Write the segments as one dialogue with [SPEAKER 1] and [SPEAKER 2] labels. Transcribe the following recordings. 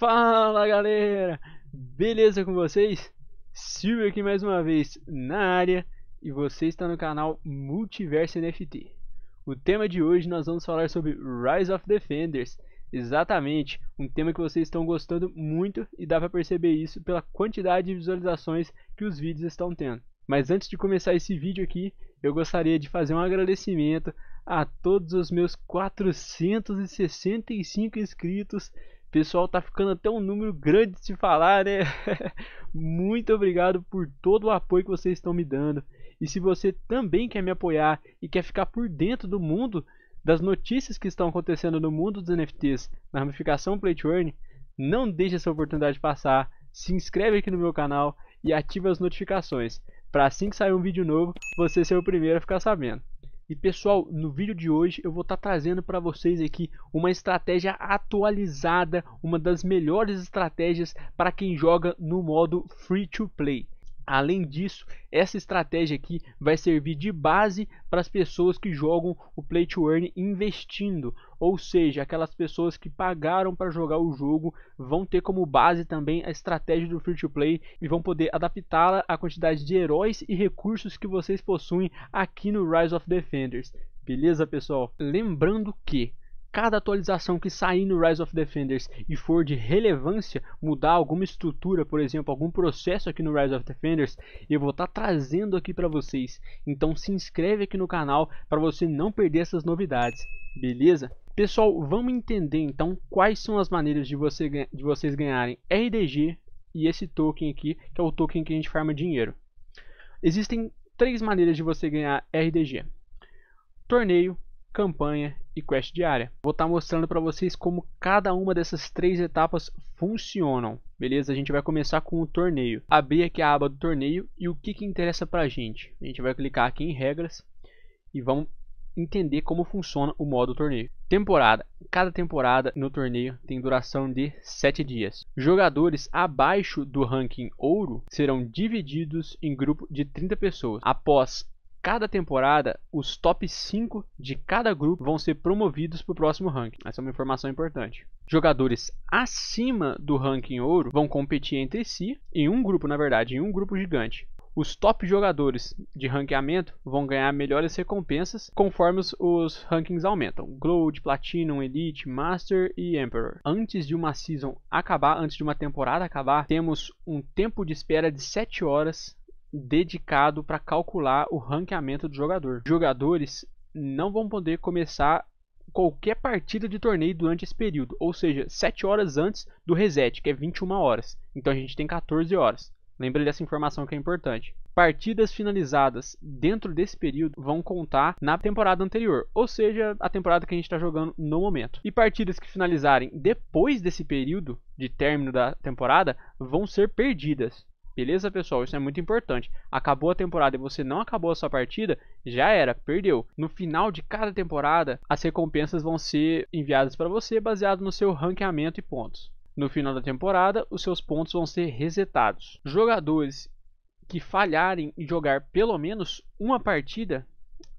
[SPEAKER 1] Fala galera, beleza com vocês? Silvio aqui mais uma vez na área e você está no canal Multiverso NFT. O tema de hoje nós vamos falar sobre Rise of Defenders, exatamente um tema que vocês estão gostando muito e dá para perceber isso pela quantidade de visualizações que os vídeos estão tendo. Mas antes de começar esse vídeo aqui, eu gostaria de fazer um agradecimento a todos os meus 465 inscritos Pessoal, tá ficando até um número grande de se falar, né? Muito obrigado por todo o apoio que vocês estão me dando. E se você também quer me apoiar e quer ficar por dentro do mundo das notícias que estão acontecendo no mundo dos NFTs na ramificação Play to Earn, não deixe essa oportunidade passar. Se inscreve aqui no meu canal e ative as notificações para assim que sair um vídeo novo, você ser o primeiro a ficar sabendo. E pessoal, no vídeo de hoje eu vou estar tá trazendo para vocês aqui uma estratégia atualizada, uma das melhores estratégias para quem joga no modo free to play. Além disso, essa estratégia aqui vai servir de base para as pessoas que jogam o Play to Earn investindo, ou seja, aquelas pessoas que pagaram para jogar o jogo vão ter como base também a estratégia do Free to Play e vão poder adaptá-la à quantidade de heróis e recursos que vocês possuem aqui no Rise of Defenders. Beleza, pessoal? Lembrando que cada atualização que sair no Rise of Defenders e for de relevância, mudar alguma estrutura, por exemplo, algum processo aqui no Rise of Defenders, eu vou estar tá trazendo aqui para vocês. Então se inscreve aqui no canal para você não perder essas novidades, beleza? Pessoal, vamos entender então quais são as maneiras de, você, de vocês ganharem RDG e esse token aqui, que é o token que a gente farma dinheiro. Existem três maneiras de você ganhar RDG. Torneio, campanha e quest diária. Vou estar tá mostrando para vocês como cada uma dessas três etapas funcionam. Beleza? A gente vai começar com o torneio. Abrir aqui a aba do torneio e o que, que interessa para a gente. A gente vai clicar aqui em regras e vamos entender como funciona o modo torneio. Temporada. Cada temporada no torneio tem duração de 7 dias. Jogadores abaixo do ranking ouro serão divididos em grupo de 30 pessoas. Após cada temporada, os top 5 de cada grupo vão ser promovidos para o próximo ranking. Essa é uma informação importante. Jogadores acima do ranking ouro vão competir entre si, em um grupo, na verdade, em um grupo gigante. Os top jogadores de ranqueamento vão ganhar melhores recompensas conforme os, rankings aumentam: Gold, Platinum, Elite, Master e Emperor. Antes de uma season acabar, antes de uma temporada acabar, temos um tempo de espera de 7 horas dedicado para calcular o ranqueamento do jogador. Jogadores não vão poder começar qualquer partida de torneio durante esse período, ou seja, 7 horas antes do reset, que é 21 horas. Então a gente tem 14 horas. Lembre dessa informação que é importante. Partidas finalizadas dentro desse período vão contar na temporada anterior, ou seja, a temporada que a gente está jogando no momento. E partidas que finalizarem depois desse período de término da temporada vão ser perdidas. Beleza, pessoal? Isso é muito importante. Acabou a temporada e você não acabou a sua partida, já era, perdeu. No final de cada temporada, as recompensas vão ser enviadas para você baseado no seu ranqueamento e pontos. No final da temporada, os seus pontos vão ser resetados. Jogadores que falharem em jogar pelo menos uma partida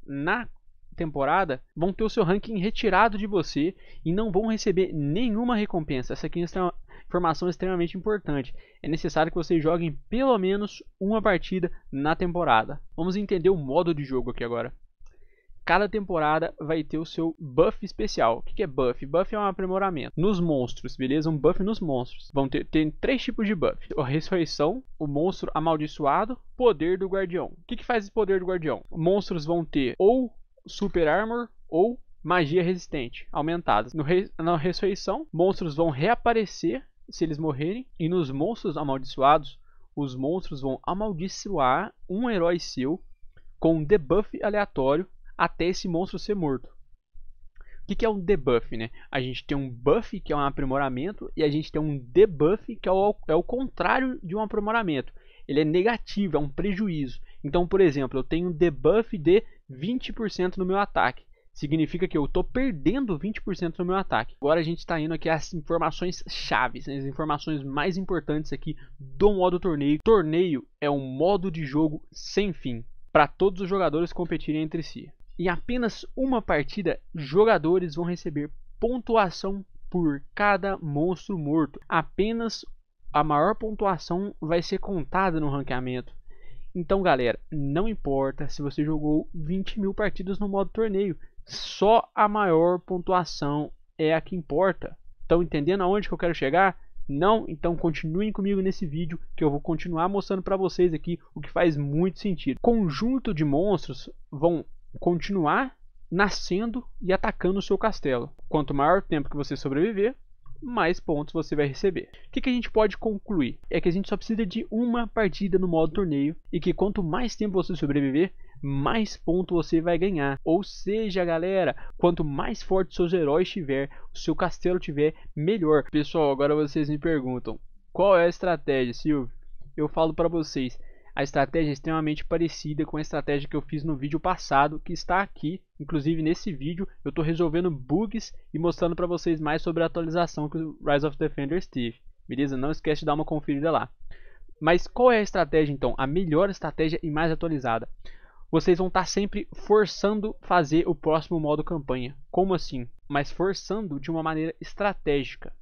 [SPEAKER 1] na temporada vão ter o seu ranking retirado de você e não vão receber nenhuma recompensa. Essa aqui está é Formação extremamente importante. É necessário que vocês joguem pelo menos uma partida na temporada. Vamos entender o modo de jogo aqui agora. Cada temporada vai ter o seu buff especial. O que é buff? Buff é um aprimoramento. Nos monstros, beleza? Um buff nos monstros. Vão ter, três tipos de buff. A ressurreição, o monstro amaldiçoado, poder do guardião. O que, que faz esse poder do guardião? Monstros vão ter ou super armor ou magia resistente aumentadas. No re... Na ressurreição, monstros vão reaparecer se eles morrerem. E nos monstros amaldiçoados, os monstros vão amaldiçoar um herói seu com um debuff aleatório até esse monstro ser morto. O que, que é um debuff, né? A gente tem um buff, que é um aprimoramento, e a gente tem um debuff, que é o, é o contrário de um aprimoramento. Ele é negativo, é um prejuízo. Então, por exemplo, eu tenho um debuff de 20% no meu ataque significa que eu estou perdendo 20% no meu ataque. Agora a gente está indo aqui às informações chaves, né? as informações mais importantes aqui do modo torneio. Torneio é um modo de jogo sem fim, para todos os jogadores competirem entre si. Em apenas uma partida, jogadores vão receber pontuação por cada monstro morto. Apenas a maior pontuação vai ser contada no ranqueamento. Então, galera, não importa se você jogou 20 mil partidas no modo torneio, só a maior pontuação é a que importa. Estão entendendo aonde que eu quero chegar? Não? Então continuem comigo nesse vídeo que eu vou continuar mostrando para vocês aqui o que faz muito sentido. Conjunto de monstros vão continuar nascendo e atacando o seu castelo. Quanto maior o tempo que você sobreviver, mais pontos você vai receber. O que, que, a gente pode concluir? É que a gente só precisa de uma partida no modo torneio e que quanto mais tempo você sobreviver, mais ponto você vai ganhar. Ou seja, galera, quanto mais forte seus heróis tiver, o seu castelo tiver, melhor. Pessoal, agora vocês me perguntam, qual é a estratégia, Silvio? Eu falo para vocês, a estratégia é extremamente parecida com a estratégia que eu fiz no vídeo passado, que está aqui. Inclusive nesse vídeo eu estou resolvendo bugs e mostrando para vocês mais sobre a atualização que o Rise of Defenders teve. Beleza? Não esquece de dar uma conferida lá. Mas qual é a estratégia então? A melhor estratégia e mais atualizada? vocês vão estar tá sempre forçando fazer o próximo modo campanha. Como assim? Mas forçando de uma maneira estratégica.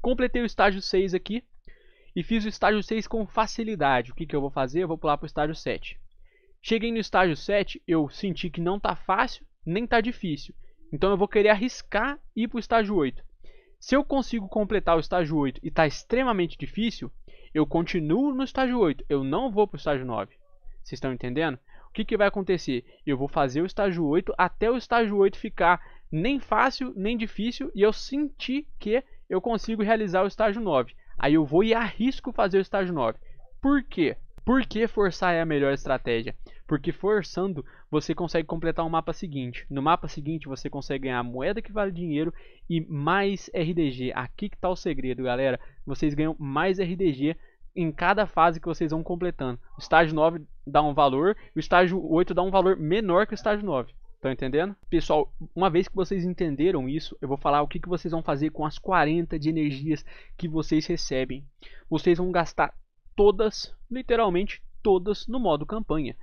[SPEAKER 1] Completei o estágio 6 aqui e fiz o estágio 6 com facilidade. O que, que eu vou fazer? Eu vou pular para o estágio 7. Cheguei no estágio 7, eu senti que não está fácil, nem está difícil. Então eu vou querer arriscar ir para o estágio 8. Se eu consigo completar o estágio 8 e está extremamente difícil, eu continuo no estágio 8, eu não vou para o estágio 9. Vocês estão entendendo? que, que vai acontecer? Eu vou fazer o estágio 8 até o estágio 8 ficar nem fácil, nem difícil e eu sentir que eu consigo realizar o estágio 9. Aí eu vou e arrisco fazer o estágio 9. Por quê? Porque que forçar é a melhor estratégia? Porque forçando você consegue completar o um mapa seguinte. No mapa seguinte você consegue ganhar moeda que vale dinheiro e mais RDG. Aqui que tá o segredo, galera. Vocês ganham mais RDG em cada fase que vocês vão completando. O estágio 9 dá um valor, o estágio 8 dá um valor menor que o estágio 9. Estão tá entendendo? Pessoal, uma vez que vocês entenderam isso, eu vou falar o que, que vocês vão fazer com as 40 de energias que vocês recebem. Vocês vão gastar todas, literalmente todas, no modo campanha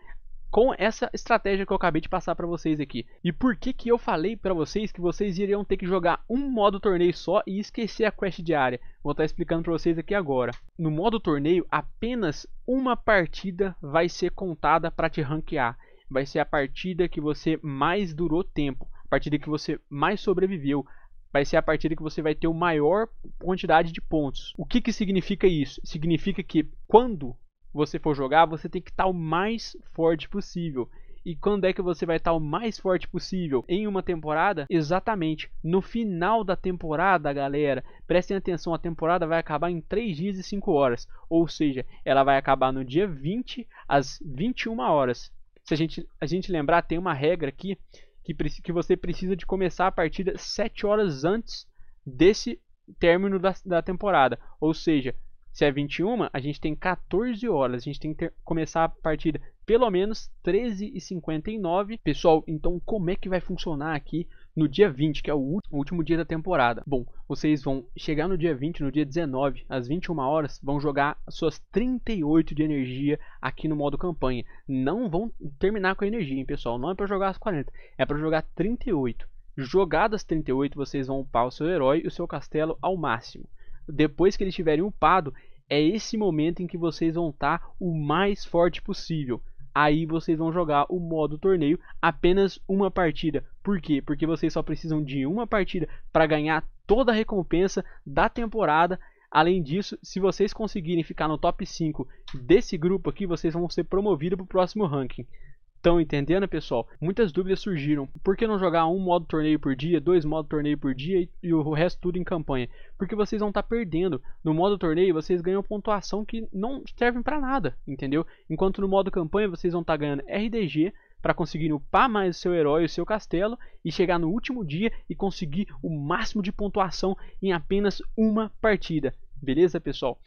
[SPEAKER 1] com essa estratégia que eu acabei de passar para vocês aqui. E por que que eu falei para vocês que vocês iriam ter que jogar um modo torneio só e esquecer a quest diária? Vou estar tá explicando para vocês aqui agora. No modo torneio, apenas uma partida vai ser contada para te ranquear. Vai ser a partida que você mais durou tempo, a partida que você mais sobreviveu, vai ser a partida que você vai ter o maior quantidade de pontos. O que, que significa isso? Significa que quando você for jogar, você tem que estar o mais forte possível. E quando é que você vai estar o mais forte possível em uma temporada? Exatamente no final da temporada, galera. Prestem atenção, a temporada vai acabar em 3 dias e 5 horas, ou seja, ela vai acabar no dia 20 às 21 horas. Se a gente, a gente lembrar, tem uma regra aqui que, que você precisa de começar a partida 7 horas antes desse término da, da temporada, ou seja, se é 21, a gente tem 14 horas. A gente tem que ter, começar a partida pelo menos 13h59. Pessoal, então como é que vai funcionar aqui no dia 20, que é o último dia da temporada? Bom, vocês vão chegar no dia 20, no dia 19, às 21 horas, vão jogar suas 38 de energia aqui no modo campanha. Não vão terminar com a energia, hein, pessoal? Não é para jogar as 40, é para jogar 38. Jogadas 38, vocês vão upar o seu herói e o seu castelo ao máximo depois que eles tiverem upado, é esse momento em que vocês vão estar tá o mais forte possível. Aí vocês vão jogar o modo torneio apenas uma partida. Por quê? Porque vocês só precisam de uma partida para ganhar toda a recompensa da temporada. Além disso, se vocês conseguirem ficar no top 5 desse grupo aqui, vocês vão ser promovidos para o próximo ranking. Estão entendendo, pessoal? Muitas dúvidas surgiram. Por que não jogar um modo torneio por dia, dois modos torneio por dia e, o resto tudo em campanha? Porque vocês vão estar tá perdendo. No modo torneio, vocês ganham pontuação que não serve para nada, entendeu? Enquanto no modo campanha, vocês vão estar tá ganhando RDG para conseguir upar mais o seu herói, o seu castelo e chegar no último dia e conseguir o máximo de pontuação em apenas uma partida. Beleza, pessoal?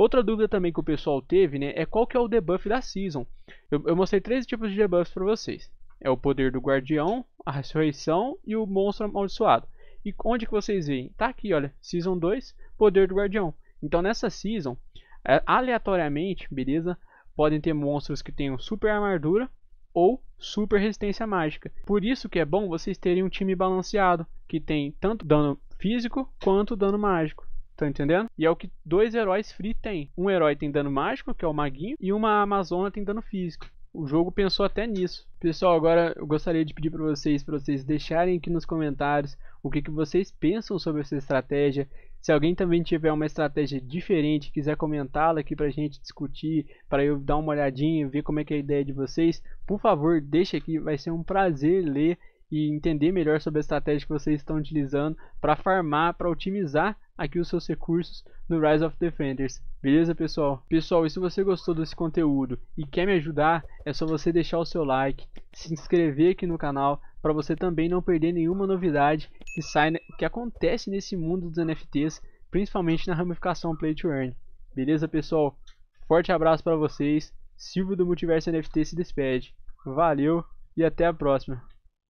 [SPEAKER 1] Outra dúvida também que o pessoal teve, né, é qual que é o debuff da Season. Eu, eu mostrei três tipos de debuffs para vocês. É o poder do Guardião, a Ressurreição e o Monstro Amaldiçoado. E onde que vocês veem? Tá aqui, olha, Season 2, Poder do Guardião. Então nessa Season, é, aleatoriamente, beleza, podem ter monstros que tenham super armadura ou super resistência mágica. Por isso que é bom vocês terem um time balanceado, que tem tanto dano físico quanto dano mágico. Tá entendendo? E é o que dois heróis free tem. Um herói tem dano mágico, que é o maguinho, e uma amazona tem dano físico. O jogo pensou até nisso. Pessoal, agora eu gostaria de pedir para vocês, para vocês deixarem aqui nos comentários o que, que vocês pensam sobre essa estratégia. Se alguém também tiver uma estratégia diferente, quiser comentá-la aqui para a gente discutir, para eu dar uma olhadinha, ver como é que é a ideia de vocês, por favor, deixa aqui, vai ser um prazer ler e entender melhor sobre a estratégia que vocês estão utilizando para farmar, para otimizar aqui os seus recursos no Rise of Defenders. Beleza, pessoal? Pessoal, e se você gostou desse conteúdo e quer me ajudar, é só você deixar o seu like, se inscrever aqui no canal, para você também não perder nenhuma novidade que, sai, que acontece nesse mundo dos NFTs, principalmente na ramificação Play to Earn. Beleza, pessoal? Forte abraço para vocês. Silvio do Multiverso NFT se despede. Valeu e até a próxima.